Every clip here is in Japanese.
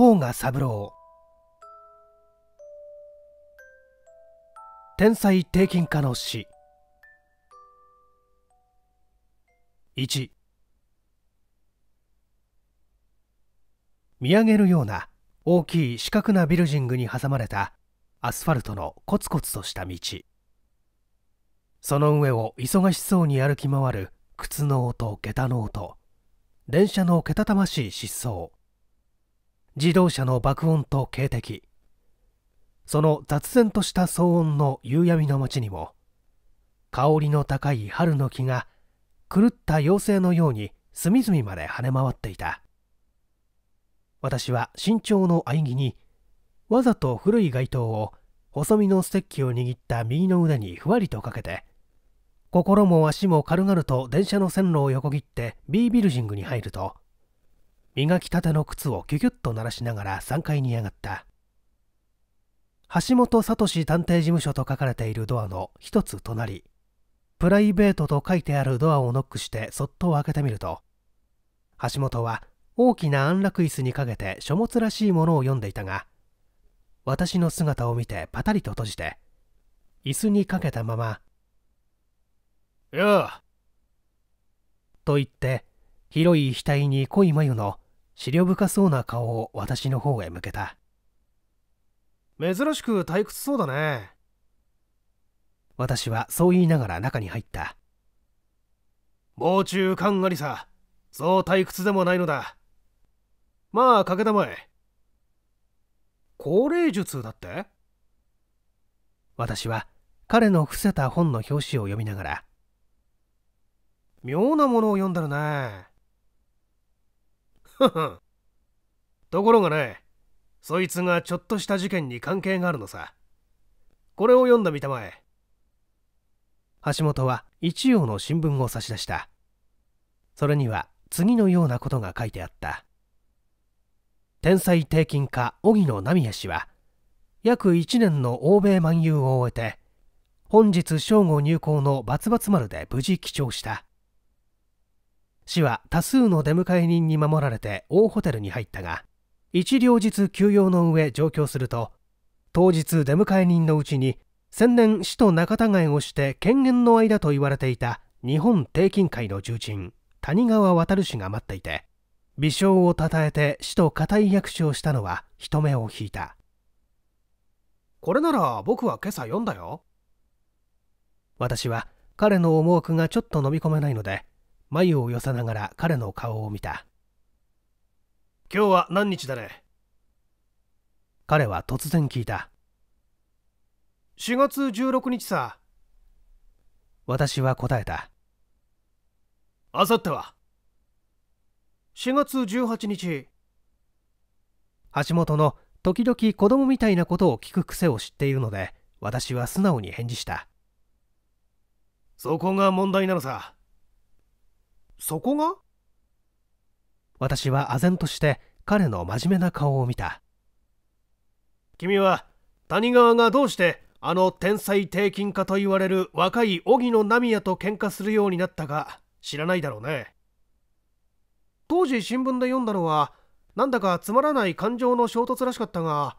甲賀三郎天才低金家の詩1見上げるような大きい四角なビルジングに挟まれたアスファルトのコツコツとした道その上を忙しそうに歩き回る靴の音下駄の音電車のけたたましい疾走自動車の爆音と警笛その雑然とした騒音の夕闇の街にも香りの高い春の木が狂った妖精のように隅々まで跳ね回っていた私は身長のあいぎにわざと古い街灯を細身のステッキを握った右の腕にふわりとかけて心も足も軽々と電車の線路を横切って B ビルジングに入ると磨きたての靴をギュギュッと鳴らしながら3階に上がった橋本聡探偵事務所と書かれているドアの一つ隣プライベートと書いてあるドアをノックしてそっと開けてみると橋本は大きな安楽椅子にかけて書物らしいものを読んでいたが私の姿を見てパタリと閉じて椅子にかけたまま「やと言って広い額に濃い眉の資料深そうな顔を私の方へ向けた珍しく退屈そうだね私はそう言いながら中に入った防虫感ありさそう退屈でもないのだまあかけたまえ高齢術だって私は彼の伏せた本の表紙を読みながら妙なものを読んだるね ところがね、そいつがちょっとした事件に関係があるのさ。これを読んだ見たまえ。橋本は一葉の新聞を差し出した。それには次のようなことが書いてあった。天才低金家荻野浪也氏は、約1年の欧米漫遊を終えて、本日正午入港のバツバツ丸で無事帰庁した。市は多数の出迎え人に守られて大ホテルに入ったが一両日休養の上上京すると当日出迎え人のうちに先年市と仲違いをして権限の間と言われていた日本帝金会の重鎮谷川渉氏が待っていて微笑をたたえて市と固い役所をしたのは人目を引いたこれなら僕は今朝読んだよ私は彼の思惑がちょっと飲み込めないので眉をよさながら彼の顔を見た今日は何日だね彼は突然聞いた4月16日さ私は答えたあさっては4月18日橋本の時々子供みたいなことを聞く癖を知っているので私は素直に返事したそこが問題なのさそこが私は唖然として彼の真面目な顔を見た君は谷川がどうしてあの天才低金家と言われる若い荻野奈美也と喧嘩するようになったか知らないだろうね当時新聞で読んだのはなんだかつまらない感情の衝突らしかったが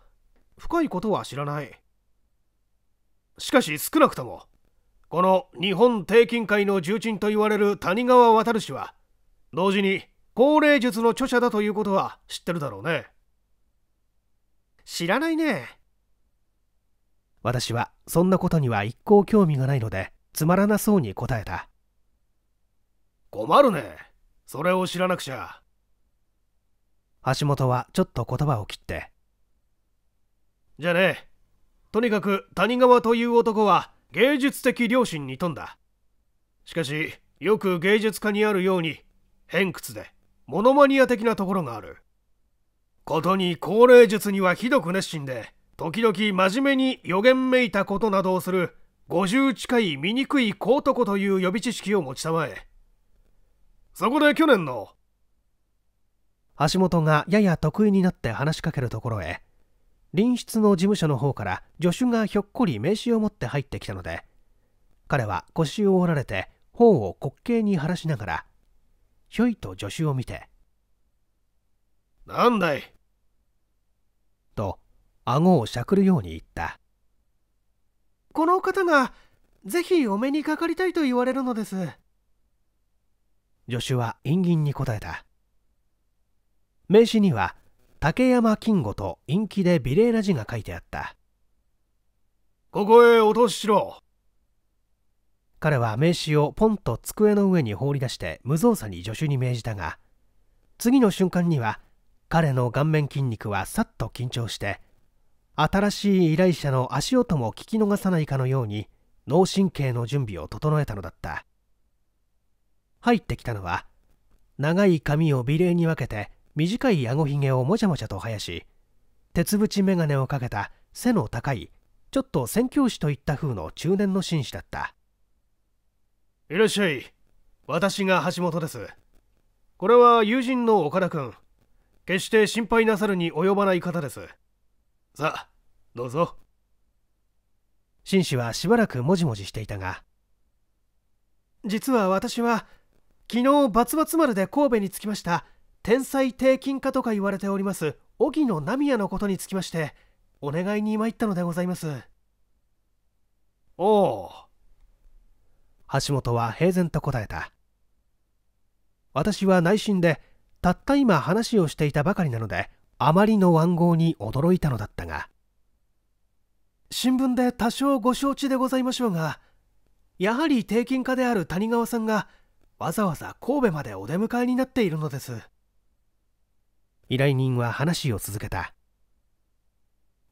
深いことは知らないしかし少なくともこの日本帝金会の重鎮と言われる谷川渡氏は同時に高齢術の著者だということは知ってるだろうね知らないね私はそんなことには一向興味がないのでつまらなそうに答えた困るねそれを知らなくちゃ橋本はちょっと言葉を切ってじゃあねとにかく谷川という男は芸術的良心に富んだしかしよく芸術家にあるように偏屈でモノマニア的なところがあることに高齢術にはひどく熱心で時々真面目に予言めいたことなどをする50近い醜い小男という予備知識を持ちたまえそこで去年の橋本がやや得意になって話しかけるところへ隣室の事務所の方から助手がひょっこり名刺を持って入ってきたので彼は腰を折られて頬を滑稽に晴らしながらひょいと助手を見て「なんだい?」と顎をしゃくるように言った「この方がぜひお目にかかりたいと言われるのです」助手は陰銀に答えた名刺には「竹山金吾と陰気で美麗な字が書いてあったここへ落とししろ彼は名刺をポンと机の上に放り出して無造作に助手に命じたが次の瞬間には彼の顔面筋肉はさっと緊張して新しい依頼者の足音も聞き逃さないかのように脳神経の準備を整えたのだった入ってきたのは長い髪を美麗に分けて短いあごひげをもじゃもじゃと生やし鉄縁眼鏡をかけた背の高いちょっと宣教師といった風の中年の紳士だったいらっしゃい私が橋本ですこれは友人の岡田君決して心配なさるに及ばない方ですさあどうぞ紳士はしばらくもじもじしていたが実は私は昨日バツバツ丸で神戸に着きました天才低金家とか言われております荻野奈美也のことにつきましてお願いに参ったのでございますおお橋本は平然と答えた私は内心でたった今話をしていたばかりなのであまりの暗号に驚いたのだったが新聞で多少ご承知でございましょうがやはり低金家である谷川さんがわざわざ神戸までお出迎えになっているのです依頼人は話を続けた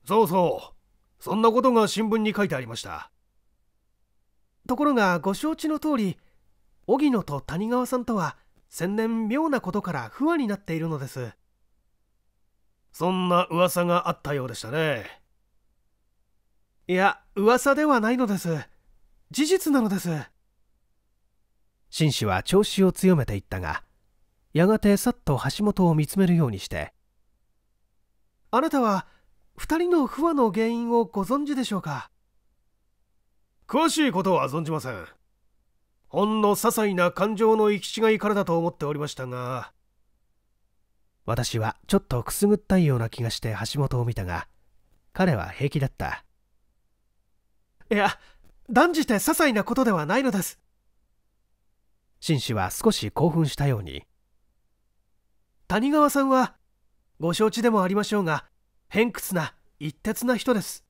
そうそうそんなことが新聞に書いてありましたところがご承知の通り荻野と谷川さんとは先年妙なことから不和になっているのですそんな噂があったようでしたねいや噂ではないのです事実なのです紳士は調子を強めていったがやがてさっと橋本を見つめるようにして「あなたは2人の不和の原因をご存知でしょうか?」詳しいことは存じませんほんの些細な感情の行き違いからだと思っておりましたが私はちょっとくすぐったいような気がして橋本を見たが彼は平気だったいや断じて些細なことではないのです紳士は少し興奮したように谷川さんはご承知でもありましょうが偏屈な一徹な人です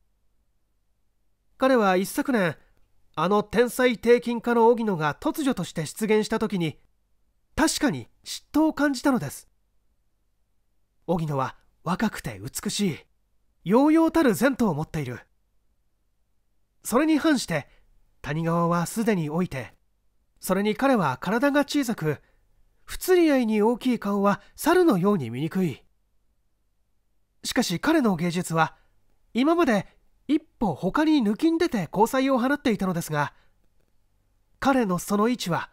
彼は一昨年あの天才低金家の荻野が突如として出現した時に確かに嫉妬を感じたのです荻野は若くて美しい揚々たる前途を持っているそれに反して谷川はすでに老いてそれに彼は体が小さく不釣り合いに大きい顔は猿のように醜いしかし彼の芸術は今まで一歩他に抜きん出て交際を放っていたのですが彼のその位置は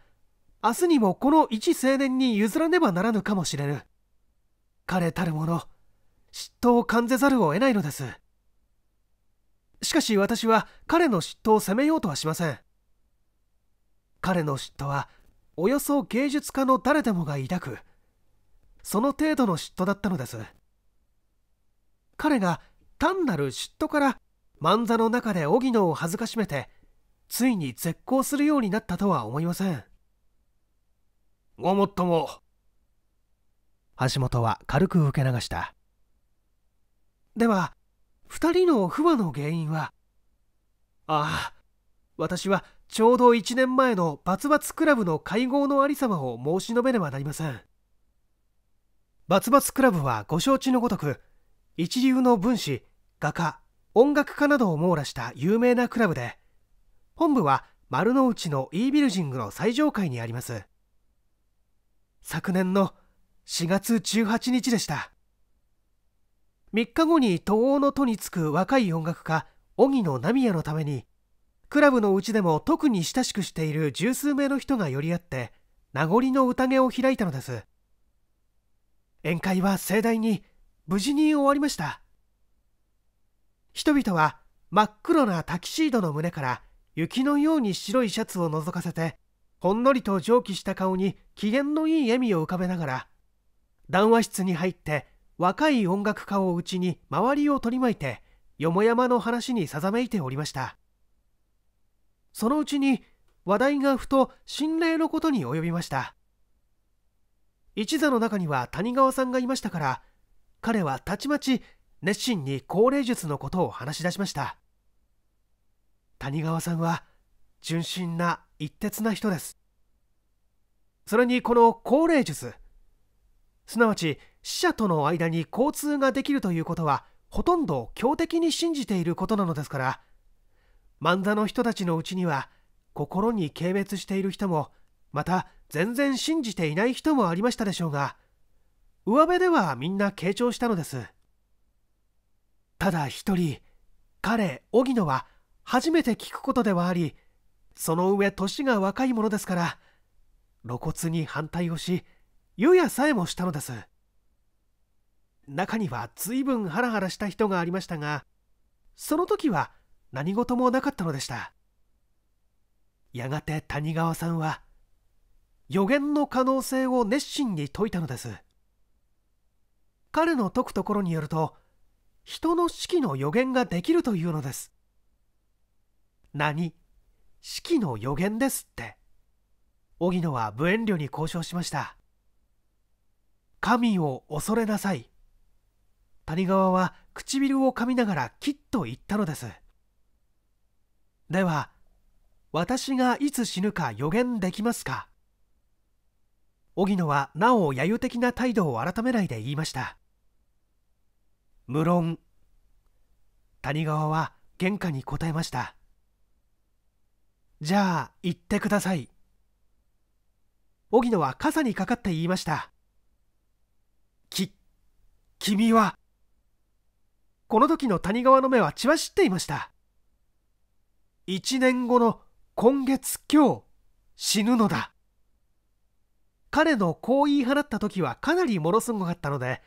明日にもこの一青年に譲らねばならぬかもしれぬ彼たる者嫉妬を感じざるを得ないのですしかし私は彼の嫉妬を責めようとはしません彼の嫉妬はおよそ芸術家の誰でもが抱くその程度の嫉妬だったのです彼が単なる嫉妬から漫座の中で荻野を恥ずめてついに絶好するようになったとは思いませんごもっとも橋本は軽く受け流したでは2人の不和の原因はああ私はちょうど1年前のバツバツクラブの会合のありさまを申し述べねばなりません。バツバツクラブはご承知のごとく、一流の文子、画家、音楽家などを網羅した有名なクラブで、本部は丸の内の E ビルジングの最上階にあります。昨年の4月18日でした。3日後に東欧の都に着く若い音楽家、荻野奈美也のために、クラブのうちでも特に親しくしている十数名の人が寄り合って名残の宴を開いたのです宴会は盛大に無事に終わりました人々は真っ黒なタキシードの胸から雪のように白いシャツを覗かせてほんのりと蒸気した顔に機嫌のいい笑みを浮かべながら談話室に入って若い音楽家をうちに周りを取り巻いてよもやまの話にさざめいておりましたそのうちに話題がふと心霊のことに及びました一座の中には谷川さんがいましたから彼はたちまち熱心に高齢術のことを話し出しました谷川さんは純真な一徹な人ですそれにこの高齢術すなわち死者との間に交通ができるということはほとんど強敵に信じていることなのですから万座の人たちのうちには心に軽蔑している人もまた全然信じていない人もありましたでしょうが上辺ではみんな傾聴したのですただ一人彼荻野は初めて聞くことではありその上年が若いものですから露骨に反対をし湯やさえもしたのです中には随分ハラハラした人がありましたがその時は何事もなかったのでしたやがて谷川さんは予言の可能性を熱心に説いたのです彼の説くところによると人の式の予言ができるというのです何式の予言ですって荻野は無遠慮に交渉しました神を恐れなさい谷川は唇を噛みながらきっと言ったのですでは私がいつ死ぬか予言できますか荻野はなお揶揄的な態度を改めないで言いました無論谷川は玄関に答えましたじゃあ行ってください荻野は傘にかかって言いましたき君はこの時の谷川の目は血知っていました1年後の今月今日死ぬのだ彼のこう言い放った時はかなりものすごかったので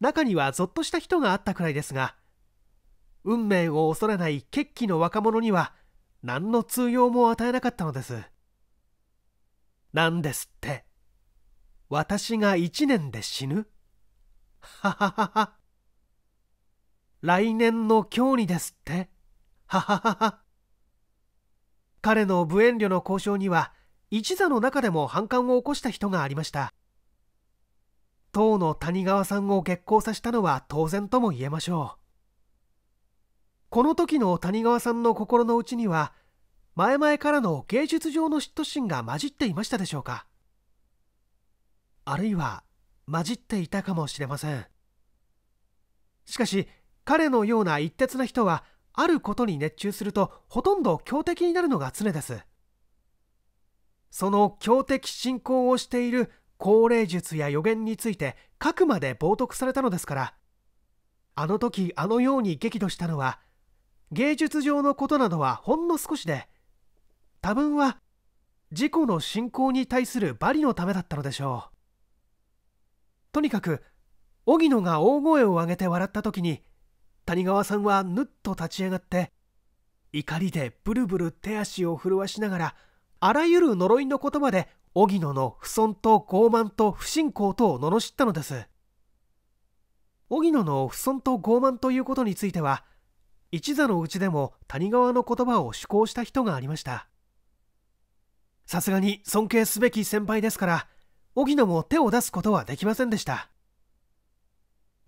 中にはぞっとした人があったくらいですが運命を恐れない決起の若者には何の通用も与えなかったのです何ですって私が1年で死ぬはははは来年の今日にですってはははは彼の無遠慮の交渉には一座の中でも反感を起こした人がありました当の谷川さんを激高させたのは当然とも言えましょうこの時の谷川さんの心の内には前々からの芸術上の嫉妬心が混じっていましたでしょうかあるいは混じっていたかもしれませんしかし彼のような一徹な人はあることに熱中するとほとんど強敵になるのが常ですその強敵信仰をしている高齢術や予言についてくまで冒涜されたのですからあの時あのように激怒したのは芸術上のことなどはほんの少しで多分は自己の信仰に対する罵詈のためだったのでしょうとにかく荻野が大声を上げて笑った時に谷川さんはぬっと立ち上がって怒りでブルブル手足を震わしながらあらゆる呪いの言葉で荻野の不尊と傲慢と不信仰とを罵ったのです荻野の不尊と傲慢ということについては一座のうちでも谷川の言葉を趣向した人がありましたさすがに尊敬すべき先輩ですから荻野も手を出すことはできませんでした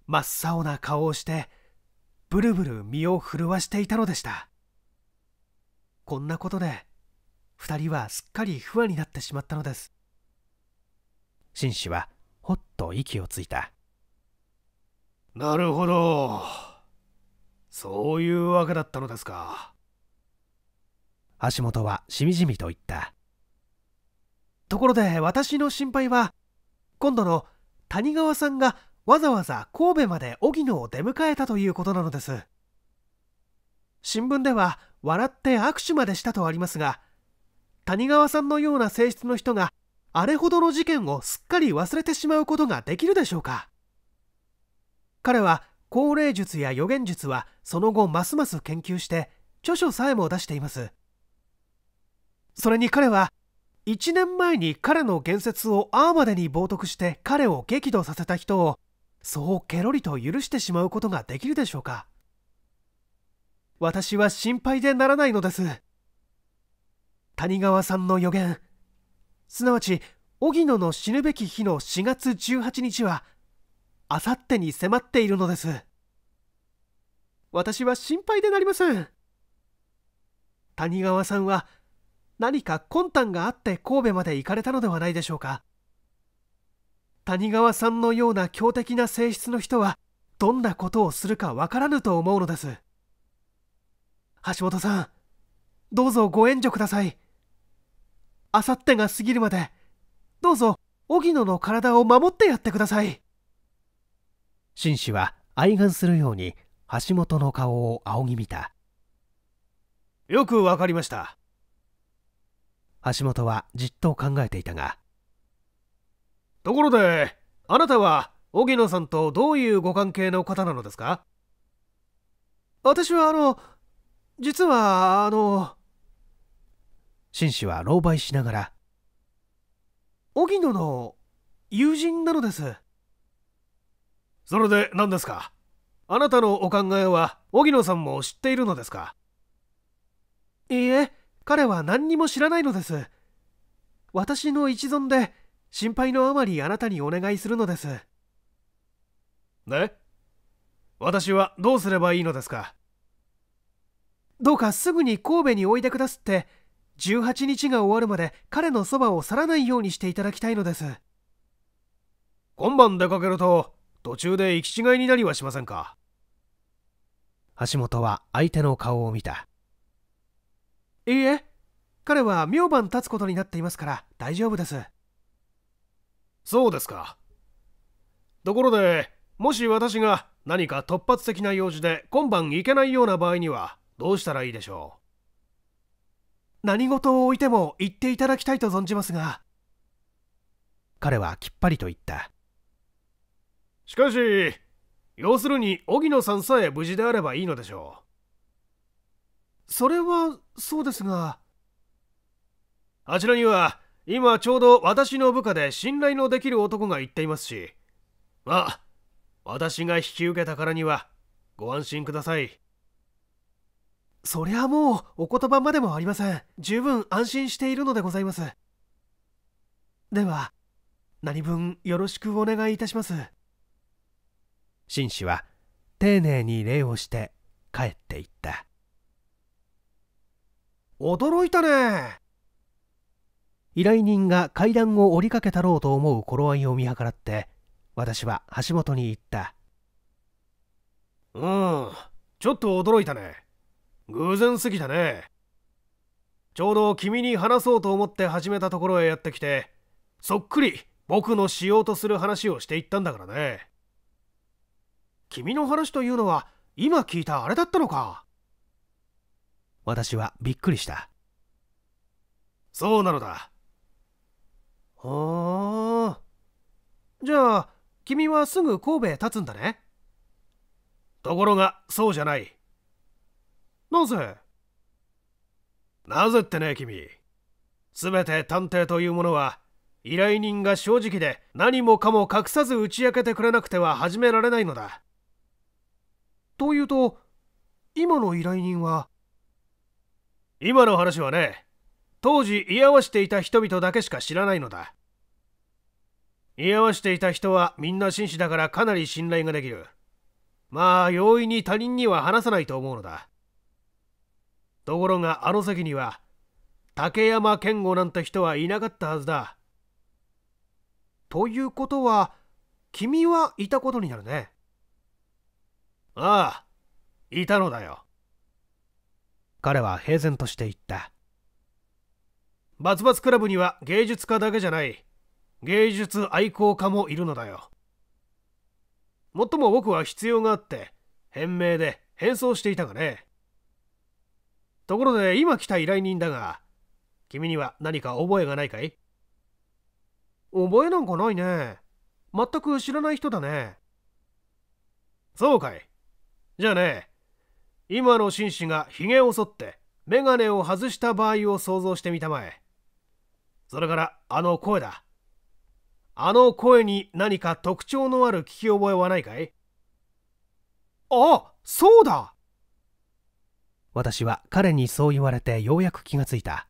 真っ青な顔をしてブルブル身を震わしていたのでしたこんなことで2人はすっかり不安になってしまったのです紳士はほっと息をついたなるほどそういうわけだったのですか橋本はしみじみと言ったところで私の心配は今度の谷川さんがわざわざ神戸まで荻野を出迎えたということなのです新聞では笑って握手までしたとありますが谷川さんのような性質の人があれほどの事件をすっかり忘れてしまうことができるでしょうか彼は高齢術や予言術はその後ますます研究して著書さえも出していますそれに彼は1年前に彼の言説をああまでに冒涜して彼を激怒させた人をそうケロリと許してしまうことができるでしょうか私は心配でならないのです谷川さんの予言すなわち荻野の死ぬべき日の4月18日はあさってに迫っているのです私は心配でなりません谷川さんは何か魂胆があって神戸まで行かれたのではないでしょうか谷川さんのような強敵な性質の人はどんなことをするかわからぬと思うのです橋本さんどうぞご援助くださいあさってが過ぎるまでどうぞ荻野の体を守ってやってください紳士は愛願するように橋本の顔を仰ぎ見たよくわかりました橋本はじっと考えていたがところであなたは荻野さんとどういうご関係の方なのですか私はあの実はあの紳士は狼狽しながら荻野の友人なのですそれで何ですかあなたのお考えは荻野さんも知っているのですかいいえ彼は何にも知らないのです私の一存で心配のあまりあなたにお願いするのですで私はどうすればいいのですかどうかすぐに神戸においでくだすって18日が終わるまで彼のそばを去らないようにしていただきたいのです今晩出かけると途中で行き違いになりはしませんか橋本は相手の顔を見たいいえ彼は明晩立つことになっていますから大丈夫ですそうですか。ところで、もし私が何か突発的な用事で今晩行けないような場合にはどうしたらいいでしょう何事をおいても言っていただきたいと存じますが彼はきっぱりと言ったしかし要するに荻野さんさえ無事であればいいのでしょうそれはそうですがあちらには今ちょうど私の部下で信頼のできる男が言っていますし、まあ、私が引き受けたからには、ご安心ください。そりゃもうお言葉までもありません。十分安心しているのでございます。では、何分よろしくお願いいたします。紳士は丁寧に礼をして帰っていった。驚いたね。依頼人が階段を降りかけたろうと思う頃合いを見計らって私は橋本に言ったうんちょっと驚いたね偶然すぎたねちょうど君に話そうと思って始めたところへやってきてそっくり僕のしようとする話をしていったんだからね君の話というのは今聞いたあれだったのか私はびっくりしたそうなのだはあじゃあ君はすぐ神戸へ立つんだねところがそうじゃないなぜなぜってね君すべて探偵というものは依頼人が正直で何もかも隠さず打ち明けてくれなくては始められないのだというと今の依頼人は今の話はね当時居合わせていた人々だけしか知らないのだ居合わせていた人はみんな紳士だからかなり信頼ができるまあ容易に他人には話さないと思うのだところがあの席には竹山健吾なんて人はいなかったはずだということは君はいたことになるねああいたのだよ彼は平然として言ったバツバツクラブには芸術家だけじゃない芸術愛好家もいるのだよもっとも僕は必要があって変名で変装していたがねところで今来た依頼人だが君には何か覚えがないかい覚えなんかないね全く知らない人だねそうかいじゃあね今の紳士がひげを剃って眼鏡を外した場合を想像してみたまえそれからあの声だ。あの声に何か特徴のある聞き覚えはないかいあ、そうだ私は彼にそう言われてようやく気がついた。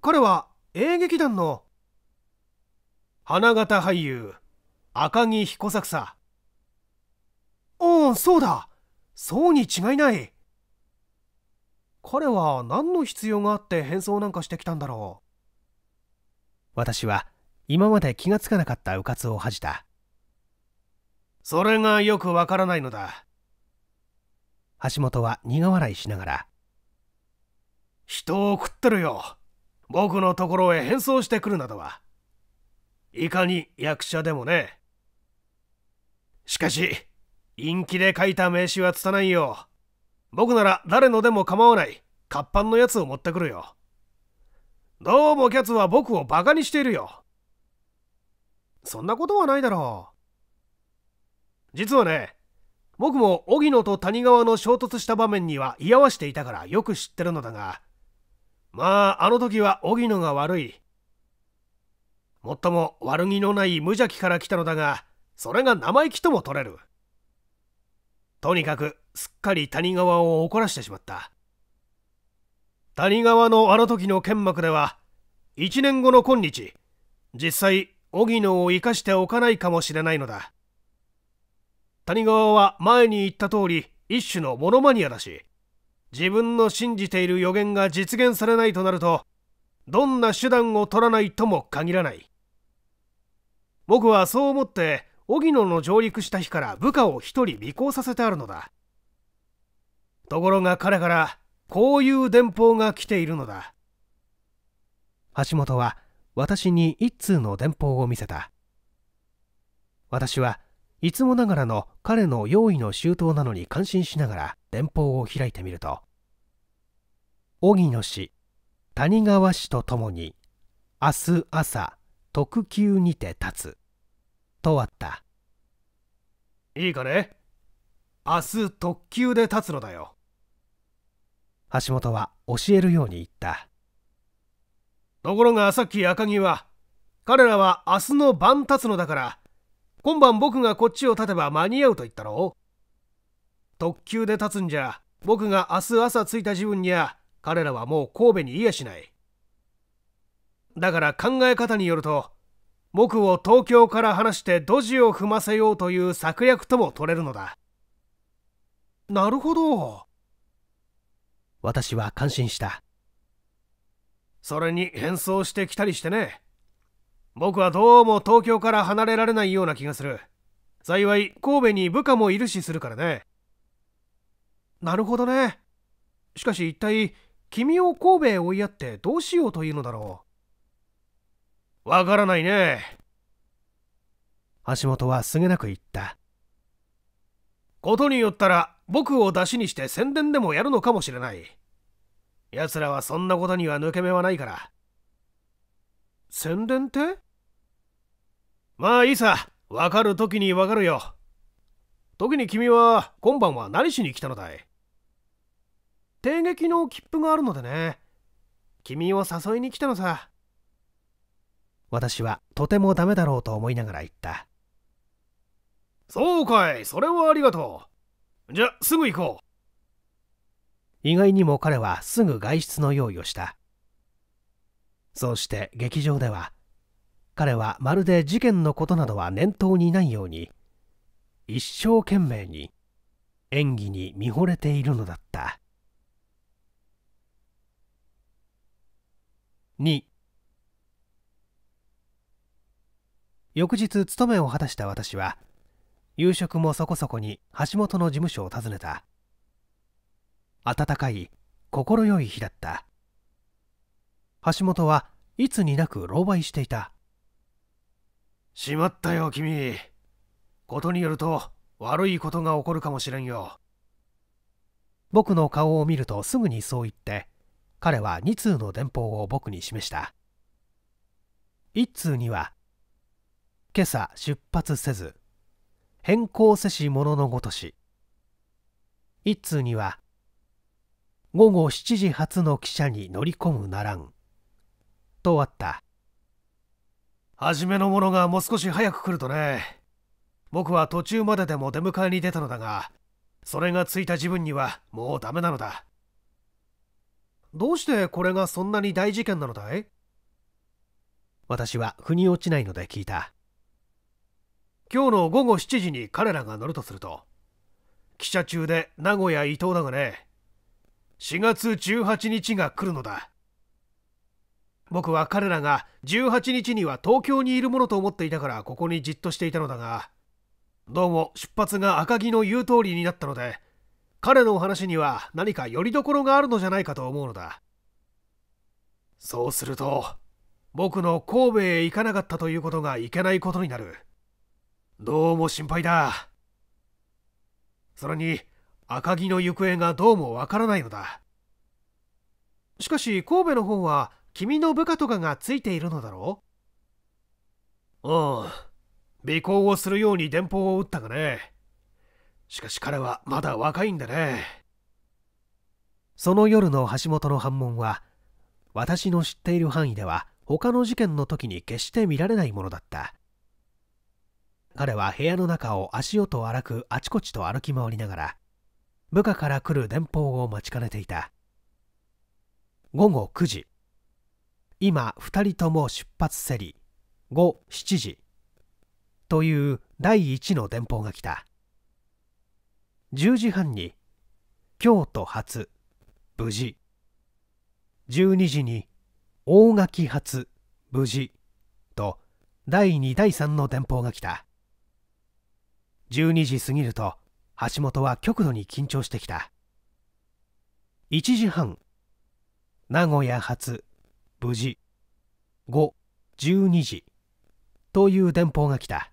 彼は英劇団の花形俳優赤木彦作さ。うん、そうだ。そうに違いない。彼は何の必要があって変装なんかしてきたんだろう私は今まで気がつかなかったうかつを恥じたそれがよくわからないのだ橋本は苦笑いしながら人を食ってるよ僕のところへ変装してくるなどはいかに役者でもねしかし陰気で書いた名刺は拙いよ僕なら誰のでも構わない活版のやつを持ってくるよどうもキャツは僕をバカにしているよ。そんなことはないだろう。実はね、僕も荻野と谷川の衝突した場面には居合わしていたからよく知ってるのだが、まああの時は荻野が悪い。もっとも悪気のない無邪気から来たのだが、それが生意気とも取れる。とにかくすっかり谷川を怒らしてしまった。谷川のあの時の剣幕では1年後の今日実際荻野を生かしておかないかもしれないのだ谷川は前に言った通り一種のモノマニアだし自分の信じている予言が実現されないとなるとどんな手段を取らないとも限らない僕はそう思って荻野の上陸した日から部下を一人尾行させてあるのだところが彼からこういう電報が来ているのだ橋本は私に一通の電報を見せた私はいつもながらの彼の用意の周到なのに感心しながら電報を開いてみると荻野氏谷川氏とともに明日朝特急にて立つとあったいいかね明日特急で立つのだよ橋本は教えるように言ったところがさっき赤城は彼らは明日の晩立つのだから今晩僕がこっちを立てば間に合うと言ったろ特急で立つんじゃ僕が明日朝着いた時分には彼らはもう神戸にいやしないだから考え方によると僕を東京から離してドジを踏ませようという策略とも取れるのだなるほど私は感心したそれに変装してきたりしてね僕はどうも東京から離れられないような気がする幸い神戸に部下もいるしするからねなるほどねしかし一体君を神戸へ追いやってどうしようというのだろうわからないね橋本はすげなく言ったことによったら僕を出しにして宣伝でもやるのかもしれない奴らはそんなことには抜け目はないから宣伝ってまあいいさわかる時にわかるよ特に君は今晩は何しに来たのだい定劇の切符があるのでね君を誘いに来たのさ私はとてもダメだろうと思いながら言ったそうかい、それはありがとう。じゃ、すぐ行こう。意外にも彼はすぐ外出の用意をした。そうして劇場では、彼はまるで事件のことなどは念頭にないように、一生懸命に演技に見惚れているのだった。2翌日勤めを果たした私は夕食もそこそこに橋本の事務所を訪ねた温かい快い日だった橋本はいつになく狼狽していたしまったよ君ことによると悪いことが起こるかもしれんよ僕の顔を見るとすぐにそう言って彼は2通の電報を僕に示した1通には「今朝出発せず変更せし者のごとし一通には午後7時発の汽車に乗り込むならんとあった初めのものがもう少し早く来るとね僕は途中まででも出迎えに出たのだがそれがついた自分にはもうダメなのだどうしてこれがそんなに大事件なのだい私は腑に落ちないので聞いた今日の午後7時に彼らが乗るとすると汽車中で名古屋伊東だがね4月18日が来るのだ僕は彼らが18日には東京にいるものと思っていたからここにじっとしていたのだがどうも出発が赤城の言う通りになったので彼の話には何かよりどころがあるのじゃないかと思うのだそうすると僕の神戸へ行かなかったということがいけないことになる。どうも心配だそれに赤城の行方がどうもわからないのだしかし神戸の方は君の部下とかがついているのだろううん尾行をするように電報を打ったがねしかし彼はまだ若いんだねその夜の橋本の反問は私の知っている範囲では他の事件の時に決して見られないものだった彼は部屋の中を足音を荒くあちこちと歩き回りながら部下から来る電報を待ちかねていた午後9時今2人とも出発せり午7時という第1の電報が来た10時半に京都発無事12時に大垣発無事と第2第3の電報が来た12時過ぎると橋本は極度に緊張してきた1時半名古屋発無事512時という電報が来た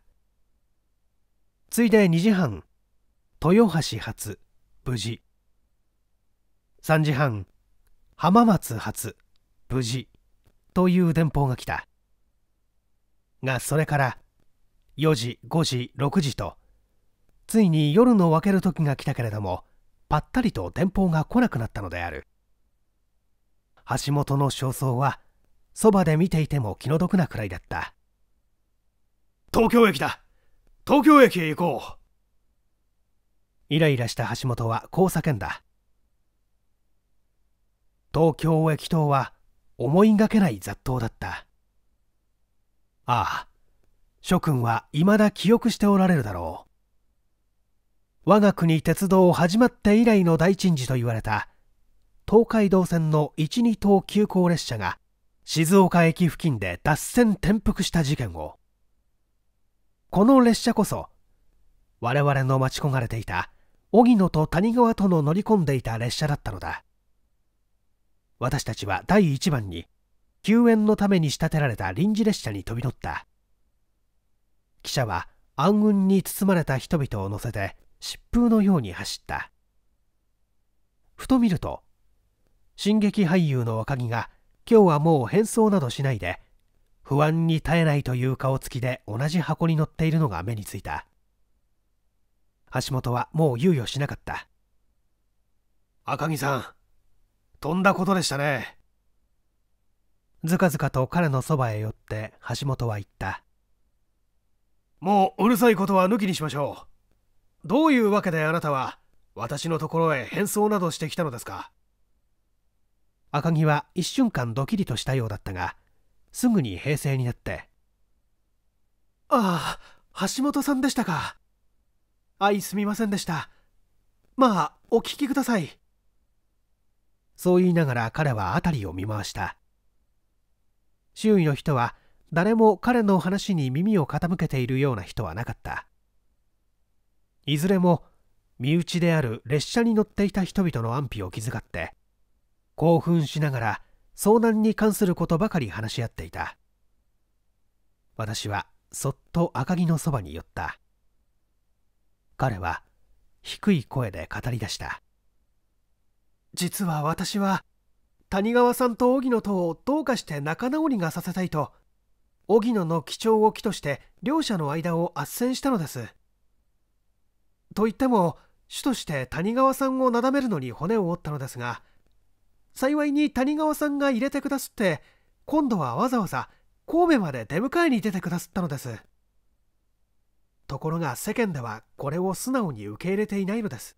ついで2時半豊橋発無事3時半浜松発無事という電報が来たがそれから4時5時6時とついに夜の分ける時が来たけれどもぱったりと電報が来なくなったのである橋本の焦燥はそばで見ていても気の毒なくらいだった東京駅だ東京駅へ行こうイライラした橋本はこう叫んだ東京駅頭は思いがけない雑踏だったああ諸君は未だ記憶しておられるだろう我が国鉄道始まって以来の大珍事と言われた東海道線の12等急行列車が静岡駅付近で脱線転覆した事件をこの列車こそ我々の待ち焦がれていた荻野と谷川との乗り込んでいた列車だったのだ私たちは第一番に救援のために仕立てられた臨時列車に飛び乗った記者は暗雲に包まれた人々を乗せて疾風のように走ったふと見ると進撃俳優の若木が今日はもう変装などしないで不安に耐えないという顔つきで同じ箱に乗っているのが目についた橋本はもう猶予しなかった赤木さんとんだことでしたねずかずかと彼のそばへ寄って橋本は言ったもううるさいことは抜きにしましょうどういうわけであなたは私のところへ変装などしてきたのですか赤城は一瞬間ドキリとしたようだったがすぐに平静になってああ橋本さんでしたかい、すみませんでしたまあお聞きくださいそう言いながら彼は辺りを見回した周囲の人は誰も彼の話に耳を傾けているような人はなかったいずれも身内である列車に乗っていた人々の安否を気遣って興奮しながら遭難に関することばかり話し合っていた私はそっと赤城のそばに寄った彼は低い声で語り出した実は私は谷川さんと荻野とをどうかして仲直りがさせたいと荻野の記帳を期として両者の間を斡旋したのですといっても主として谷川さんをなだめるのに骨を折ったのですが幸いに谷川さんが入れてくだすって今度はわざわざ神戸まで出迎えに出てくだすったのですところが世間ではこれを素直に受け入れていないのです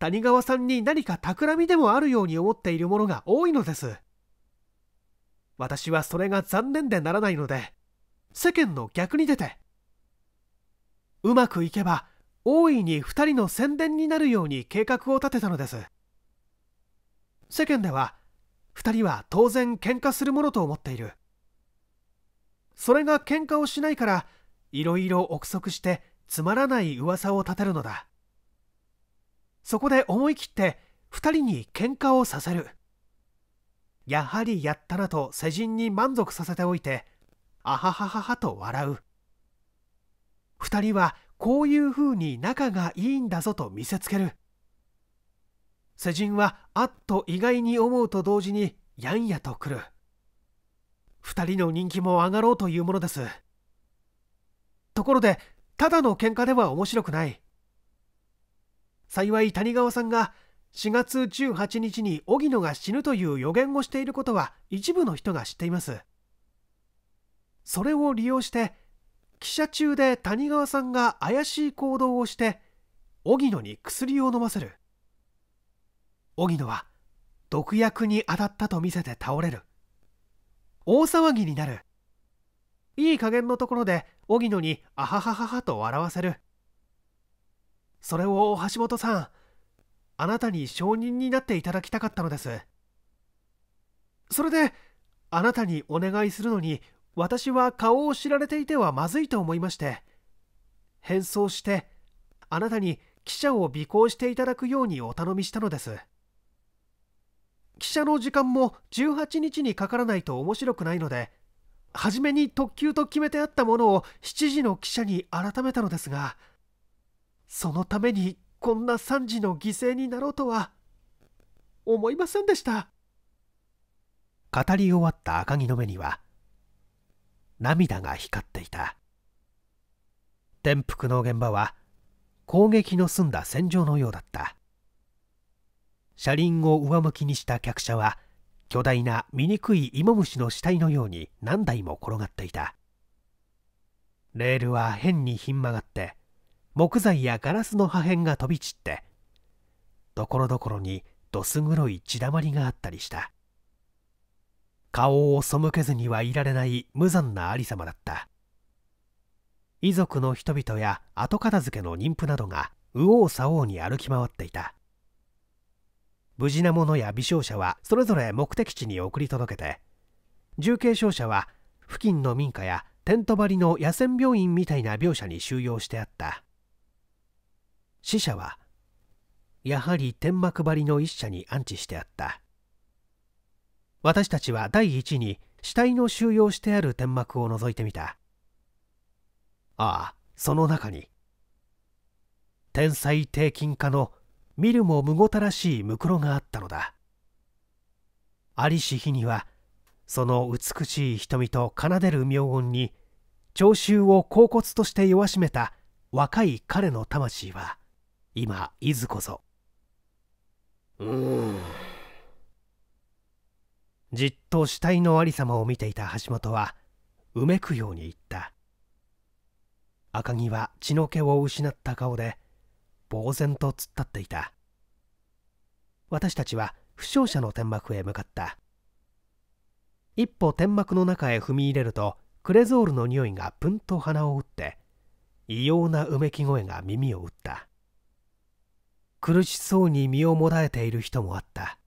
谷川さんに何か企みでもあるように思っているものが多いのです私はそれが残念でならないので世間の逆に出てうまくいけば大いに2人の宣伝になるように計画を立てたのです世間では2人は当然喧嘩するものと思っているそれが喧嘩をしないからいろいろ憶測してつまらない噂を立てるのだそこで思い切って2人に喧嘩をさせるやはりやったなと世人に満足させておいてあははははと笑う2人はこういうふうに仲がいいんだぞと見せつける世人はあっと意外に思うと同時にやんやとくる2人の人気も上がろうというものですところでただの喧嘩では面白くない幸い谷川さんが4月18日に荻野が死ぬという予言をしていることは一部の人が知っていますそれを利用して汽車中で谷川さんが怪しい行動をして荻野に薬を飲ませる荻野は毒薬に当たったと見せて倒れる大騒ぎになるいい加減のところで荻野にあははははと笑わせるそれを橋本さんあなたに証人になっていただきたかったのですそれであなたにお願いするのに私は顔を知られていてはまずいと思いまして変装してあなたに記者を尾行していただくようにお頼みしたのです記者の時間も18日にかからないと面白くないので初めに特急と決めてあったものを7時の記者に改めたのですがそのためにこんな3時の犠牲になろうとは思いませんでした語り終わった赤木の目には涙が光っていた転覆の現場は攻撃の済んだ戦場のようだった車輪を上向きにした客車は巨大な醜い芋虫の死体のように何台も転がっていたレールは変にひん曲がって木材やガラスの破片が飛び散ってところどころにどす黒い血だまりがあったりした顔を背けずにはいられない無残なありさまだった遺族の人々や後片付けの妊婦などが右往左往に歩き回っていた無事な者や微傷者はそれぞれ目的地に送り届けて重軽傷者は付近の民家やテント張りの野戦病院みたいな病写に収容してあった死者はやはり天幕張りの一社に安置してあった私たちは第一に死体の収容してある天幕を覗いてみたああその中に天才低金家の見るもむごたらしいムクロがあったのだありし日にはその美しい瞳と奏でる妙音に聴衆を恍惚として弱しめた若い彼の魂は今いずこぞうんじっと死体のありさまを見ていた橋本はうめくように言った赤城は血の気を失った顔で呆然と突っ立っていた私たちは負傷者の天幕へ向かった一歩天幕の中へ踏み入れるとクレゾールの匂いがプンと鼻を打って異様なうめき声が耳を打った苦しそうに身をもだえている人もあった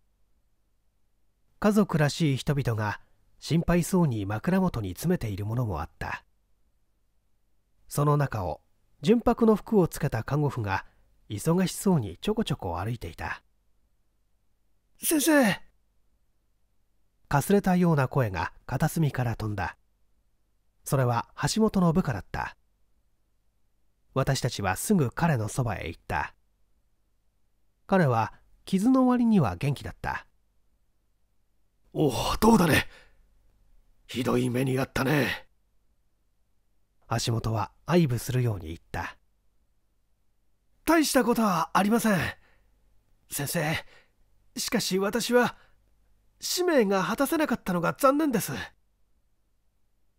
家族らしい人々が心配そうに枕元に詰めているものもあったその中を純白の服をつけた看護婦が忙しそうにちょこちょこ歩いていた先生かすれたような声が片隅から飛んだそれは橋本の部下だった私たちはすぐ彼のそばへ行った彼は傷の割には元気だったおおどうだねひどい目にあったね足元は愛撫するように言った大したことはありません先生しかし私は使命が果たせなかったのが残念です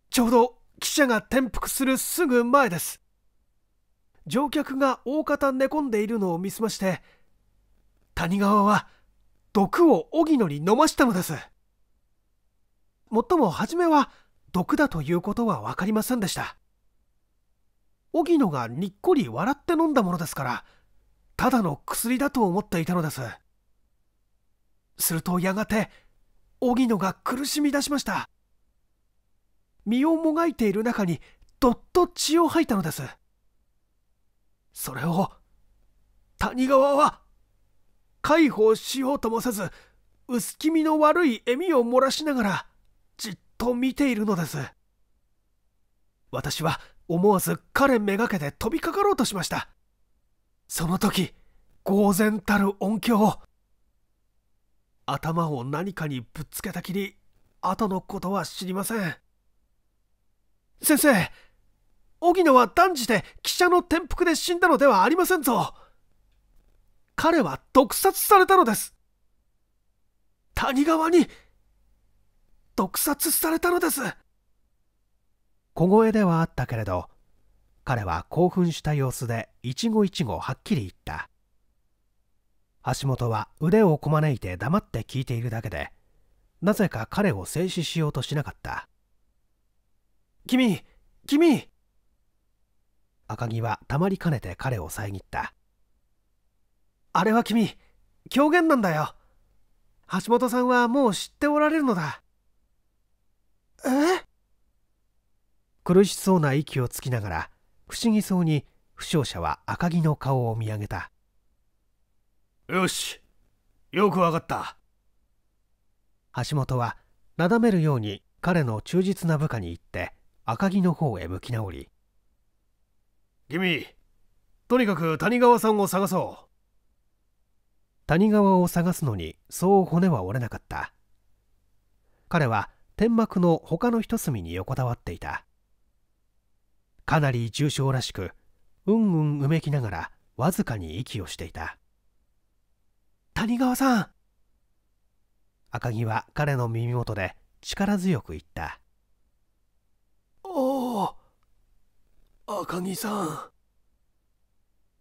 ちょうど汽車が転覆するすぐ前です乗客が大方寝込んでいるのを見せまして谷川は毒を荻野に飲ましたのですもっとも初めは毒だということは分かりませんでした荻野がにっこり笑って飲んだものですからただの薬だと思っていたのですするとやがて荻野が苦しみだしました身をもがいている中にどっと血を吐いたのですそれを谷川は解放しようともせず薄気味の悪い笑みを漏らしながらと見ているのです私は思わず彼めがけて飛びかかろうとしましたその時呆然たる音響頭を何かにぶっつけたきり後のことは知りません先生荻野は断じて汽車の転覆で死んだのではありませんぞ彼は毒殺されたのです谷川に毒殺されたのです小声ではあったけれど彼は興奮した様子で一期一会はっきり言った橋本は腕をこまねいて黙って聞いているだけでなぜか彼を制止しようとしなかった君君赤木はたまりかねて彼を遮ったあれは君狂言なんだよ橋本さんはもう知っておられるのだえ苦しそうな息をつきながら不思議そうに負傷者は赤木の顔を見上げたよしよくわかった橋本はなだめるように彼の忠実な部下に行って赤木の方へ向き直り君とにかく谷川さんを探そう谷川を探すのにそう骨は折れなかった彼は天幕の他の一隅に横たわっていたかなり重症らしくうんうんうめきながらわずかに息をしていた谷川さん赤木は彼の耳元で力強く言ったおお赤木さん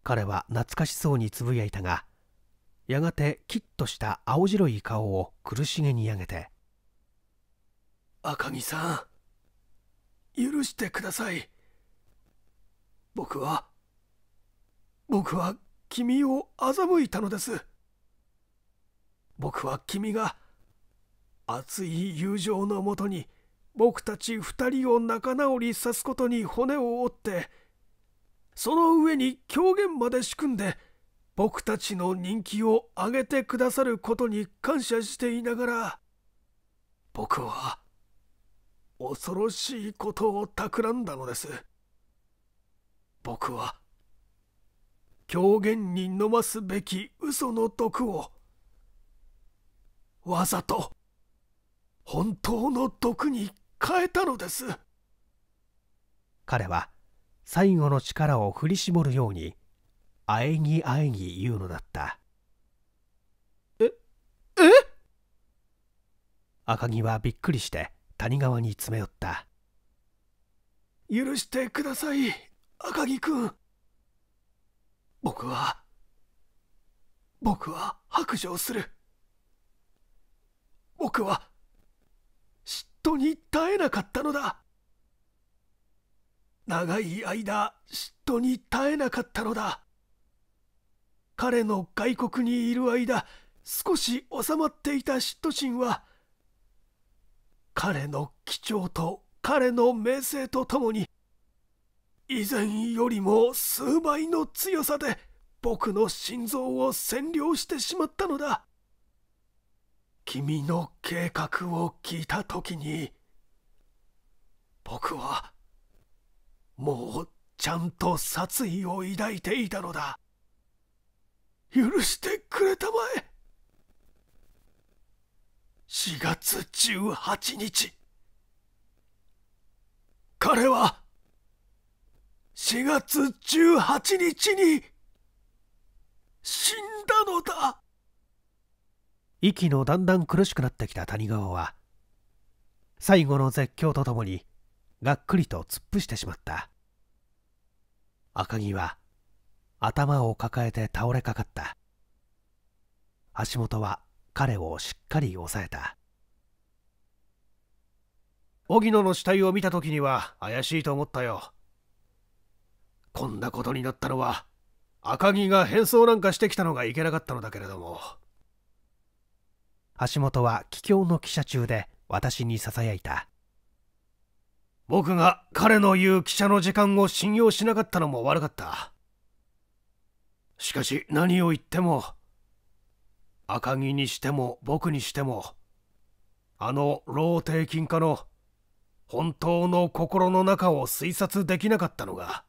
彼は懐かしそうにつぶやいたがやがてキッとした青白い顔を苦しげに上げて赤城さん許してください僕は僕は君を欺いたのです僕は君が熱い友情のもとに僕たち二人を仲直りさすことに骨を折ってその上に狂言まで仕組んで僕たちの人気を上げてくださることに感謝していながら僕は恐ろしいことを企んだのです僕は狂言に飲ますべき嘘の毒をわざと本当の毒に変えたのです彼は最後の力を振り絞るようにあえぎあえぎ言うのだったええ赤木はびっくりして谷川に詰め寄った許してください赤木君僕は僕は白状する僕は嫉妬に耐えなかったのだ長い間嫉妬に耐えなかったのだ彼の外国にいる間少し収まっていた嫉妬心は彼の基調と彼の名声とともに以前よりも数倍の強さで僕の心臓を占領してしまったのだ君の計画を聞いた時に僕はもうちゃんと殺意を抱いていたのだ許してくれたまえ4月18日彼は4月18日に死んだのだ息のだんだん苦しくなってきた谷川は最後の絶叫とともにがっくりと突っ伏してしまった赤木は頭を抱えて倒れかかった橋本は彼をしっかり抑えた荻野の死体を見た時には怪しいと思ったよこんなことになったのは赤城が変装なんかしてきたのがいけなかったのだけれども橋本は帰郷の汽車中で私にささやいた僕が彼の言う汽車の時間を信用しなかったのも悪かったしかし何を言っても赤城にしても僕にしてもあの老帝金家の本当の心の中を推察できなかったのが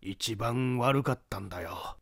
一番悪かったんだよ